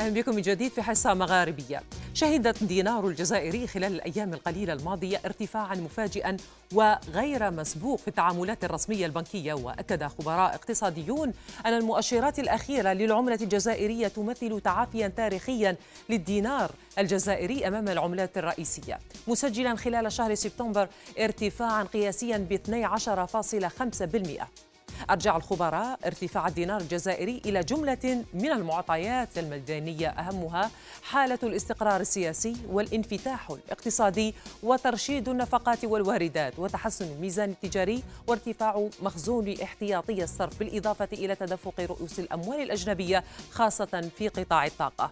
أهلا بكم من جديد في حصة مغاربية شهدت دينار الجزائري خلال الأيام القليلة الماضية ارتفاعا مفاجئا وغير مسبوق في التعاملات الرسمية البنكية وأكد خبراء اقتصاديون أن المؤشرات الأخيرة للعملة الجزائرية تمثل تعافيا تاريخيا للدينار الجزائري أمام العملات الرئيسية مسجلا خلال شهر سبتمبر ارتفاعا قياسيا ب 12.5% أرجع الخبراء ارتفاع الدينار الجزائري إلى جملة من المعطيات الميدانية أهمها حالة الاستقرار السياسي والانفتاح الاقتصادي وترشيد النفقات والواردات وتحسن الميزان التجاري وارتفاع مخزون احتياطي الصرف بالإضافة إلى تدفق رؤوس الأموال الأجنبية خاصة في قطاع الطاقة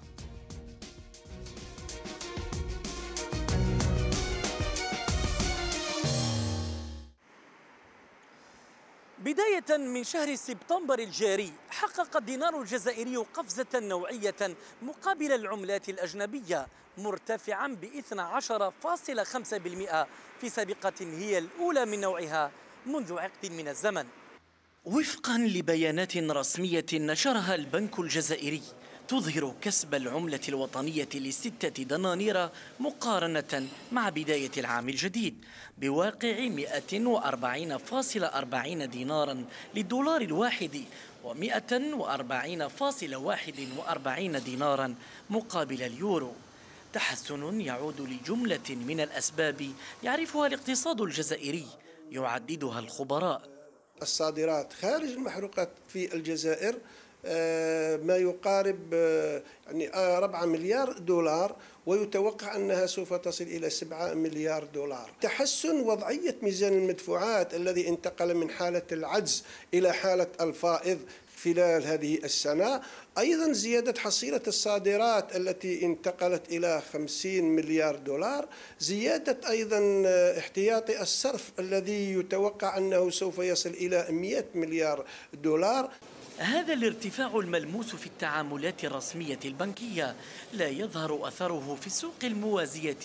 من شهر سبتمبر الجاري حقق الدينار الجزائري قفزة نوعية مقابل العملات الأجنبية مرتفعا ب 12.5% في سابقة هي الأولى من نوعها منذ عقد من الزمن وفقا لبيانات رسمية نشرها البنك الجزائري تظهر كسب العملة الوطنية لستة دنانير مقارنة مع بداية العام الجديد بواقع 140.40 دينارا للدولار الواحد و140.41 دينارا مقابل اليورو تحسن يعود لجملة من الأسباب يعرفها الاقتصاد الجزائري يعددها الخبراء الصادرات خارج المحروقات في الجزائر آه، ما يقارب آه، يعني 4 آه، مليار دولار ويتوقع أنها سوف تصل إلى 7 مليار دولار تحسن وضعية ميزان المدفوعات الذي انتقل من حالة العجز إلى حالة الفائض خلال هذه السنة أيضا زيادة حصيلة الصادرات التي انتقلت إلى 50 مليار دولار زيادة أيضا احتياطي الصرف الذي يتوقع أنه سوف يصل إلى 100 مليار دولار هذا الارتفاع الملموس في التعاملات الرسمية البنكية لا يظهر أثره في السوق الموازية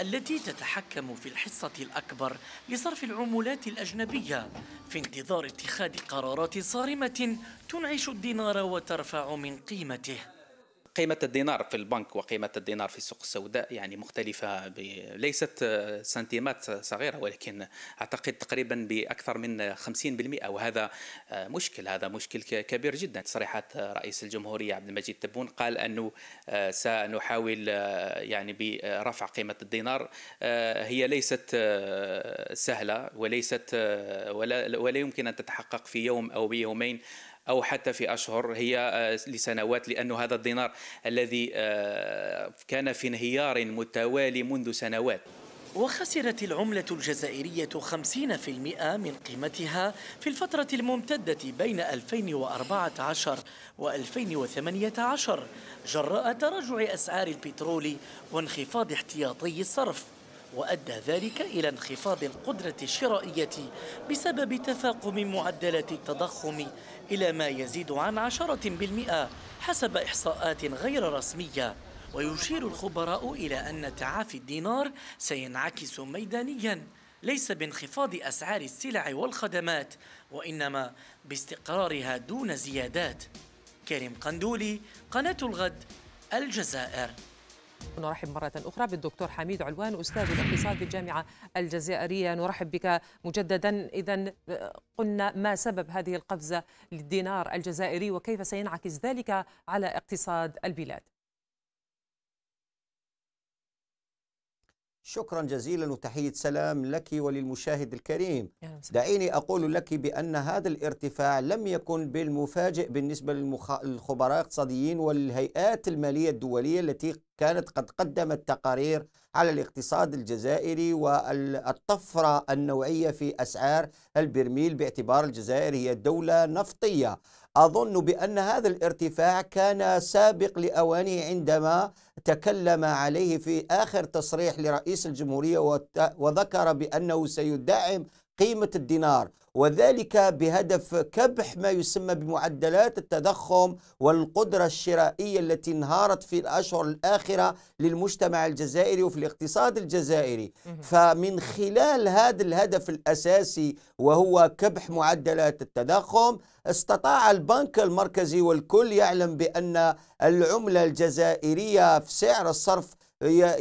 التي تتحكم في الحصة الأكبر لصرف العملات الأجنبية في انتظار اتخاذ قرارات صارمة تنعش الدينار وترفع من قيمته قيمة الدينار في البنك وقيمة الدينار في السوق السوداء يعني مختلفة ب... ليست سنتيمات صغيرة ولكن أعتقد تقريبا بأكثر من 50% وهذا مشكل هذا مشكل كبير جدا تصريحات رئيس الجمهورية عبد المجيد تبون قال أنه سنحاول يعني برفع قيمة الدينار هي ليست سهلة وليست ولا, ولا يمكن أن تتحقق في يوم أو بيومين أو حتى في أشهر هي آه، لسنوات لأن هذا الدينار الذي آه، كان في انهيار متوالي منذ سنوات وخسرت العملة الجزائرية 50% من قيمتها في الفترة الممتدة بين 2014 و 2018 جراء تراجع أسعار البترول وانخفاض احتياطي الصرف وأدى ذلك إلى انخفاض القدرة الشرائية بسبب تفاقم معدلات التضخم إلى ما يزيد عن 10% حسب إحصاءات غير رسمية ويشير الخبراء إلى أن تعافي الدينار سينعكس ميدانياً ليس بانخفاض أسعار السلع والخدمات وإنما باستقرارها دون زيادات كريم قندولي قناة الغد الجزائر نرحب مرة أخرى بالدكتور حميد علوان أستاذ الاقتصاد بالجامعة الجزائرية نرحب بك مجددا إذا قلنا ما سبب هذه القفزة للدينار الجزائري وكيف سينعكس ذلك على اقتصاد البلاد شكرا جزيلا وتحية سلام لك وللمشاهد الكريم دعيني أقول لك بأن هذا الارتفاع لم يكن بالمفاجئ بالنسبة للخبراء الاقتصاديين والهيئات المالية الدولية التي كانت قد قدمت تقارير على الاقتصاد الجزائري والطفرة النوعية في أسعار البرميل باعتبار الجزائر هي دولة نفطية أظن بأن هذا الارتفاع كان سابق لأوانه عندما تكلم عليه في آخر تصريح لرئيس الجمهورية وذكر بأنه سيدعم قيمة الدينار وذلك بهدف كبح ما يسمى بمعدلات التضخم والقدرة الشرائية التي انهارت في الأشهر الآخرة للمجتمع الجزائري وفي الاقتصاد الجزائري فمن خلال هذا الهدف الأساسي وهو كبح معدلات التضخم استطاع البنك المركزي والكل يعلم بأن العملة الجزائرية في سعر الصرف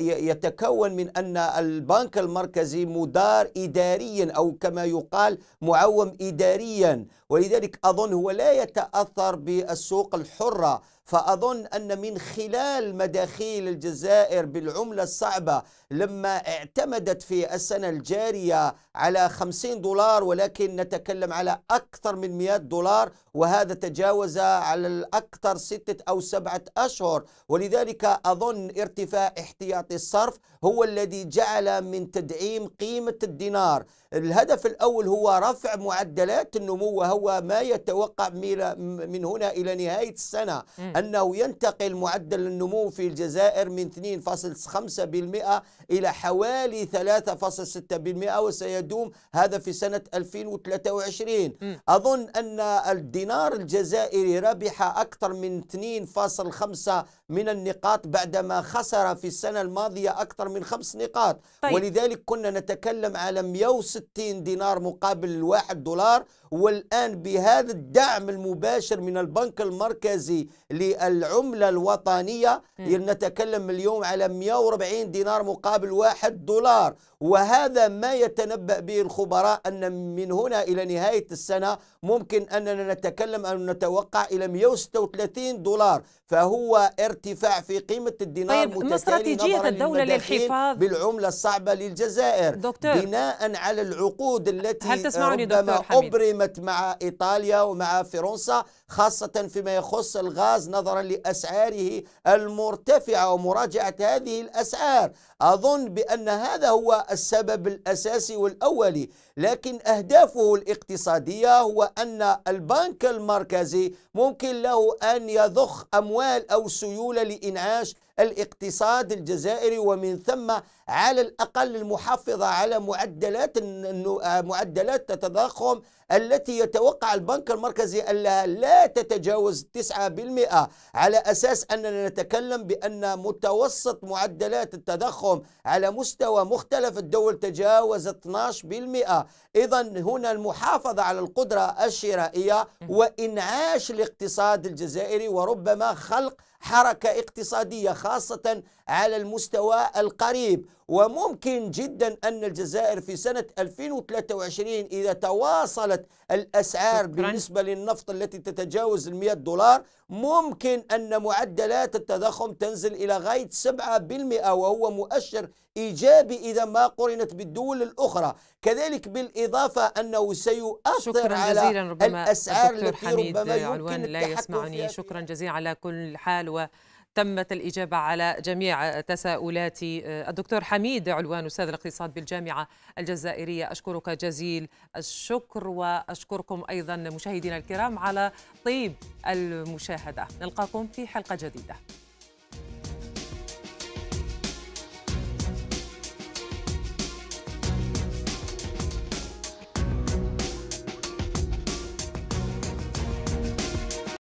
يتكون من أن البنك المركزي مدار إداريا أو كما يقال معوم إداريا ولذلك أظن هو لا يتأثر بالسوق الحرة فأظن أن من خلال مداخيل الجزائر بالعملة الصعبة لما اعتمدت في السنة الجارية على 50 دولار ولكن نتكلم على أكثر من 100 دولار وهذا تجاوز على الأكثر ستة أو سبعة أشهر ولذلك أظن ارتفاع احتياطي الصرف هو الذي جعل من تدعيم قيمة الدينار الهدف الأول هو رفع معدلات النمو وهو ما يتوقع من هنا إلى نهاية السنة أنه ينتقل معدل النمو في الجزائر من 2.5% إلى حوالي 3.6% وسيدوم هذا في سنة 2023 أظن أن الدينار الجزائري ربح أكثر من 2.5 من النقاط بعدما خسر في السنة الماضية أكثر من خمس نقاط طيب. ولذلك كنا نتكلم على ميوس 60 دينار مقابل 1 دولار والآن بهذا الدعم المباشر من البنك المركزي للعملة الوطنية نتكلم اليوم على 140 دينار مقابل 1 دولار وهذا ما يتنبأ به الخبراء أن من هنا إلى نهاية السنة ممكن أننا نتكلم ان نتوقع إلى 136 دولار فهو ارتفاع في قيمة الدينار طيب ما استراتيجية الدولة للحفاظ بالعملة الصعبة للجزائر دكتور. بناء على العقود التي هل تسمعني ربما دكتور أبرمت مع إيطاليا ومع فرنسا خاصة فيما يخص الغاز نظرا لأسعاره المرتفعة ومراجعة هذه الأسعار أظن بأن هذا هو السبب الأساسي والأولي لكن أهدافه الاقتصادية هو أن البنك المركزي ممكن له أن يضخ أموال أو سيولة لإنعاش الاقتصاد الجزائري ومن ثم على الأقل المحافظة على معدلات آه، معدلات التضخم التي يتوقع البنك المركزي أنها لا تتجاوز 9% على أساس أننا نتكلم بأن متوسط معدلات التضخم على مستوى مختلف الدول تجاوز 12% إذا هنا المحافظة على القدرة الشرائية وإنعاش الاقتصاد الجزائري وربما خلق حركة اقتصادية خاصة على المستوى القريب وممكن جدا أن الجزائر في سنة 2023 إذا تواصلت الأسعار بالنسبة للنفط التي تتجاوز 100 دولار ممكن أن معدلات التضخم تنزل إلى غاية 7% وهو مؤشر إيجابي إذا ما قرنت بالدول الأخرى كذلك بالإضافة أنه سيؤثر على الأسعار التي ربما يمكن لا يسمعني شكرا جزيلا على كل حال و تمت الإجابة على جميع تساؤلات آه، الدكتور حميد علوان أستاذ الاقتصاد بالجامعة الجزائرية أشكرك جزيل الشكر وأشكركم أيضا مشاهدينا الكرام على طيب المشاهدة نلقاكم في حلقة جديدة